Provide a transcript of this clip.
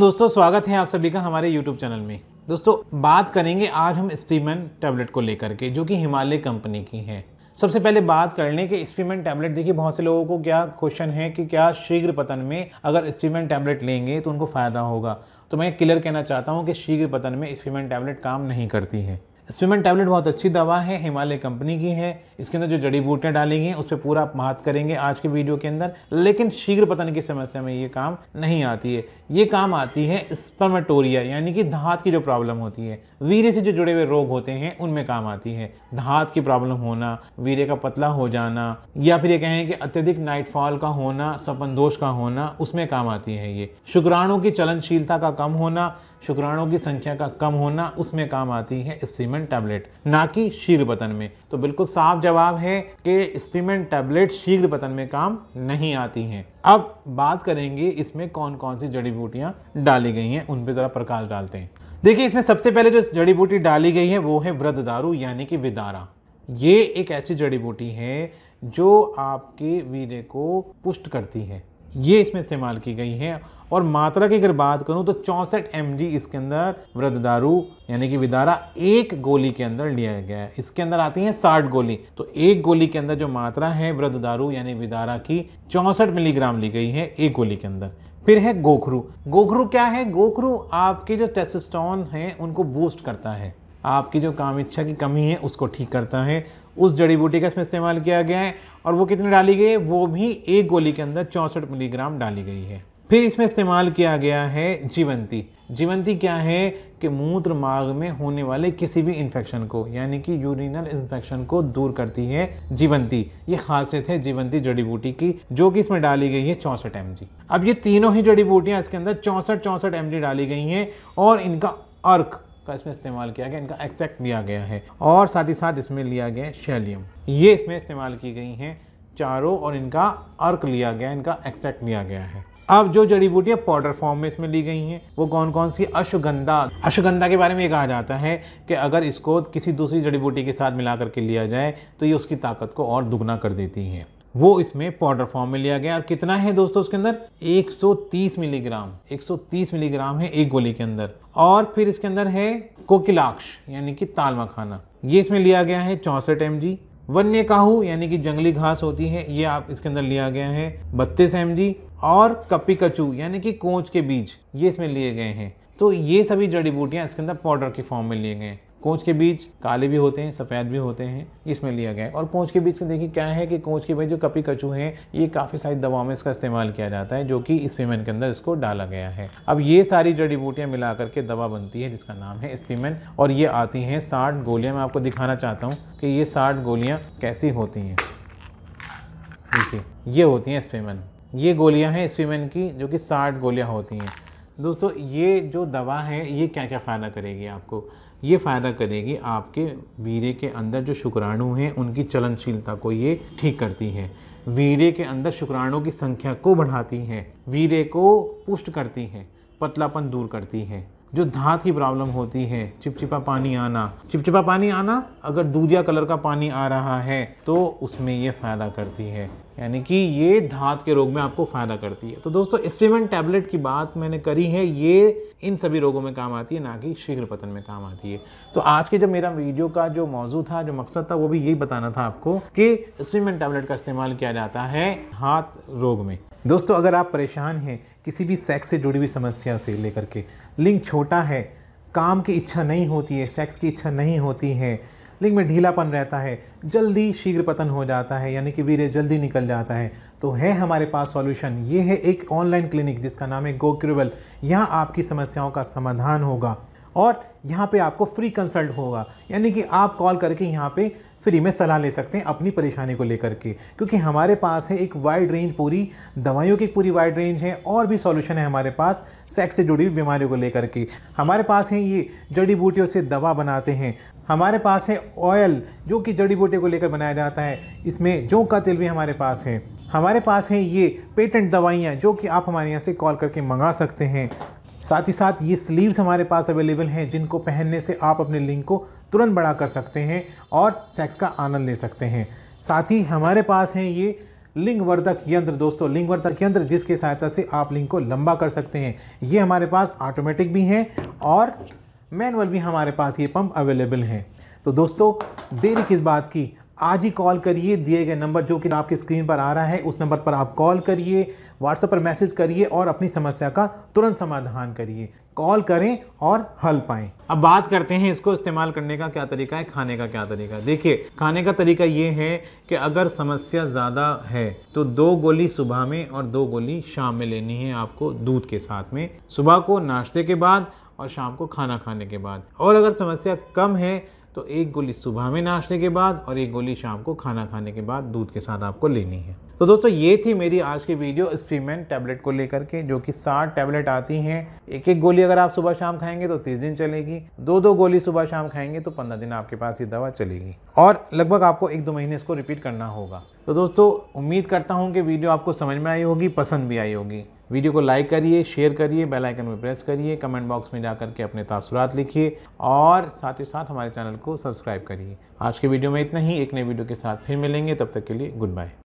दोस्तों स्वागत है आप सभी का हमारे YouTube चैनल में दोस्तों बात करेंगे आज हम स्पीमन टैबलेट को लेकर के जो कि हिमालय कंपनी की है सबसे पहले बात कर लें कि स्पीमन टैबलेट देखिए बहुत से लोगों को क्या क्वेश्चन है कि क्या शीघ्र पतन में अगर स्पीमन टैबलेट लेंगे तो उनको फ़ायदा होगा तो मैं क्लियर कहना चाहता हूँ कि शीघ्र पतन में स्पीमन टैबलेट काम नहीं करती है स्पीमन टैबलेट बहुत अच्छी दवा है हिमालय कंपनी की है इसके अंदर जो जड़ी बूटियाँ डालेंगे उस पर पूरा आप करेंगे आज के वीडियो के अंदर लेकिन शीघ्र पतन की समस्या में ये काम नहीं आती है ये काम आती है स्पर्मेटोरिया यानी कि धात की जो प्रॉब्लम होती है वीर्य से जो जुड़े हुए रोग होते हैं उनमें काम आती है धात की प्रॉब्लम होना वीर्य का पतला हो जाना या फिर ये कहें कि अत्यधिक नाइटफॉल का होना सपन दोष का होना उसमें काम आती है ये शुक्राणु की चलनशीलता का कम होना शुक्राणु की संख्या का कम होना उसमें काम आती है स्पीमन स्पीमेंट टैबलेट ना कि शीघ्र पतन में तो बिल्कुल साफ जवाब है कि स्पीमेंट टैबलेट शीघ्र पतन में काम नहीं आती हैं अब बात करेंगे इसमें कौन कौन सी जड़ी बूटियाँ डाली गई हैं उन पर ज़रा प्रकाश डालते हैं देखिए इसमें सबसे पहले जो जड़ी बूटी डाली गई है वो है वृद्ध दारू यानी कि विदारा ये एक ऐसी जड़ी बूटी है जो आपके वीर्य को पुष्ट करती है ये इसमें इस्तेमाल की गई है और मात्रा की अगर बात करूं तो चौंसठ एम इसके अंदर वृद्ध दारू यानी कि विदारा एक गोली के अंदर लिया गया है इसके अंदर आती है साठ गोली तो एक गोली के अंदर जो मात्रा है वृद्ध दारू यानी विदारा की चौंसठ मिलीग्राम ली गई है एक गोली के अंदर फिर है गोखरू गोखरू क्या है गोखरू आपके जो टेस्टोस्टेरोन है उनको बूस्ट करता है आपकी जो काम इच्छा की कमी है उसको ठीक करता है उस जड़ी बूटी का इसमें इस्तेमाल किया गया है और वो कितनी डाली गई है वो भी एक गोली के अंदर चौंसठ मिलीग्राम डाली गई है फिर इसमें इस्तेमाल किया गया है जीवंती जीवंती क्या है कि मूत्र मार्ग में होने वाले किसी भी इन्फेक्शन को यानी कि यूरिनल इन्फेक्शन को दूर करती है जीवंती ये खासियत है जीवंती जड़ी बूटी की जो कि इसमें डाली गई है चौंसठ एम अब ये तीनों ही जड़ी बूटियाँ इसके अंदर चौंसठ चौंसठ एम डाली गई हैं और इनका अर्क का इसमें इस्तेमाल किया गया इनका एक्सेक्ट लिया गया है और साथ ही साथ इसमें लिया गया शैलियम ये इसमें इस्तेमाल की गई हैं चारों और इनका अर्क लिया गया इनका एक्सट्रैक्ट लिया गया है अब जो जड़ी बूटियाँ पाउडर फॉर्म में इसमें ली गई हैं वो कौन कौन सी अश्वगंधा अश्वगंधा के बारे में ये कहा जाता है कि अगर इसको किसी दूसरी जड़ी बूटी के साथ मिला करके लिया जाए तो ये उसकी ताकत को और दुगना कर देती है वो इसमें पाउडर फॉर्म में लिया गया और कितना है दोस्तों उसके अंदर 130 मिलीग्राम 130 मिलीग्राम है एक गोली के अंदर और फिर इसके अंदर है कोकिलाक्ष यानी कि ताल मखाना ये इसमें लिया गया है चौंसठ एम वन्य काहू यानी कि जंगली घास होती है ये आप इसके अंदर लिया गया है बत्तीस एम और कपी कचू यानी कि कोच के बीज ये इसमें लिए गए हैं तो ये सभी जड़ी बूटियाँ इसके अंदर पाउडर के फॉर्म में लिए गए हैं कोच के बीज काले भी होते हैं सफ़ेद भी होते हैं इसमें लिया गया है और कोच के बीज का देखिए क्या है कि कोच के बीज जो कपी कचू हैं ये काफ़ी सारी दवाओं में इसका इस्तेमाल किया जाता है जो कि स्पीमेन के अंदर इसको डाला गया है अब ये सारी जड़ी बूटियाँ मिला करके दवा बनती है जिसका नाम है स्पीमेन और ये आती हैं साठ गोलियाँ मैं आपको दिखाना चाहता हूँ कि ये साठ गोलियाँ कैसी होती हैं देखिए ये होती हैं स्पीमेन ये गोलियां हैं स्पीमेन की जो कि साठ गोलियां होती हैं दोस्तों ये जो दवा है ये क्या क्या फ़ायदा करेगी आपको ये फ़ायदा करेगी आपके वीरे के अंदर जो शुक्राणु हैं उनकी चलनशीलता को ये ठीक करती है वीरे के अंदर शुक्राणु की संख्या को बढ़ाती है वीरे को पुष्ट करती है पतलापन दूर करती है जो धात की प्रॉब्लम होती है चिपचिपा पानी आना चिपचिपा पानी आना अगर दूधिया कलर का पानी आ रहा है तो उसमें ये फ़ायदा करती है यानी कि ये धात के रोग में आपको फ़ायदा करती है तो दोस्तों एक्सपेमेंट टैबलेट की बात मैंने करी है ये इन सभी रोगों में काम आती है ना कि शीघ्र पतन में काम आती है तो आज के जब मेरा वीडियो का जो मौजू था जो मकसद था वो भी यही बताना था आपको कि एक्सपेमेंट टैबलेट का इस्तेमाल किया जाता है हाथ रोग में दोस्तों अगर आप परेशान हैं किसी भी सेक्स से जुड़ी हुई समस्या से लेकर के लिंग छोटा है काम की इच्छा नहीं होती है सेक्स की इच्छा नहीं होती है लिंग में ढीलापन रहता है जल्दी शीघ्र पतन हो जाता है यानी कि वीर्य जल्दी निकल जाता है तो है हमारे पास सॉल्यूशन ये है एक ऑनलाइन क्लिनिक जिसका नाम है गोक्रिवल यहाँ आपकी समस्याओं का समाधान होगा और यहाँ पे आपको फ्री कंसल्ट होगा यानी कि आप कॉल करके यहाँ पे फ्री में सलाह ले सकते हैं अपनी परेशानी को लेकर के क्योंकि हमारे पास है एक वाइड रेंज पूरी दवाइयों की पूरी वाइड रेंज है और भी सॉल्यूशन है हमारे पास सेक्स से जुड़ी हुई बीमारियों को लेकर के हमारे पास है ये जड़ी बूटियों से दवा बनाते हैं हमारे पास है ऑयल जो कि जड़ी बूटियों को लेकर बनाया जाता है इसमें जों का तेल भी हमारे पास है हमारे पास हैं ये पेटेंट दवाइयाँ जो कि आप हमारे यहाँ से कॉल करके मंगा सकते हैं साथ ही साथ ये स्लीव्स हमारे पास अवेलेबल हैं जिनको पहनने से आप अपने लिंक को तुरंत बड़ा कर सकते हैं और सेक्स का आनंद ले सकते हैं साथ ही हमारे पास हैं ये लिंगवर्धक यंत्र दोस्तों लिंगवर्धक यंत्र जिसके सहायता से आप लिंग को लंबा कर सकते हैं ये हमारे पास ऑटोमेटिक भी हैं और मैनुअल भी हमारे पास ये पंप अवेलेबल हैं तो दोस्तों देरी किस बात की आज ही कॉल करिए दिए गए नंबर जो कि आपकी स्क्रीन पर आ रहा है उस नंबर पर आप कॉल करिए व्हाट्सएप पर मैसेज करिए और अपनी समस्या का तुरंत समाधान करिए कॉल करें और हल पाएं अब बात करते हैं इसको इस्तेमाल करने का क्या तरीका है खाने का क्या तरीका है देखिए खाने का तरीका ये है कि अगर समस्या ज़्यादा है तो दो गोली सुबह में और दो गोली शाम में लेनी है आपको दूध के साथ में सुबह को नाश्ते के बाद और शाम को खाना खाने के बाद और अगर समस्या कम है तो एक गोली सुबह में नाश्ते के बाद और एक गोली शाम को खाना खाने के बाद दूध के साथ आपको लेनी है तो दोस्तों ये थी मेरी आज की वीडियो स्ट्रीमेंट टैबलेट को लेकर के जो कि साठ टैबलेट आती हैं एक एक गोली अगर आप सुबह शाम खाएंगे तो तीस दिन चलेगी दो दो गोली सुबह शाम खाएंगे तो पंद्रह दिन आपके पास ये दवा चलेगी और लगभग आपको एक दो महीने इसको रिपीट करना होगा तो दोस्तों उम्मीद करता हूँ कि वीडियो आपको समझ में आई होगी पसंद भी आई होगी वीडियो को लाइक करिए शेयर करिए बेल आइकन में प्रेस करिए कमेंट बॉक्स में जाकर के अपने तासुरात लिखिए और साथ ही साथ हमारे चैनल को सब्सक्राइब करिए आज के वीडियो में इतना ही एक नए वीडियो के साथ फिर मिलेंगे तब तक के लिए गुड बाय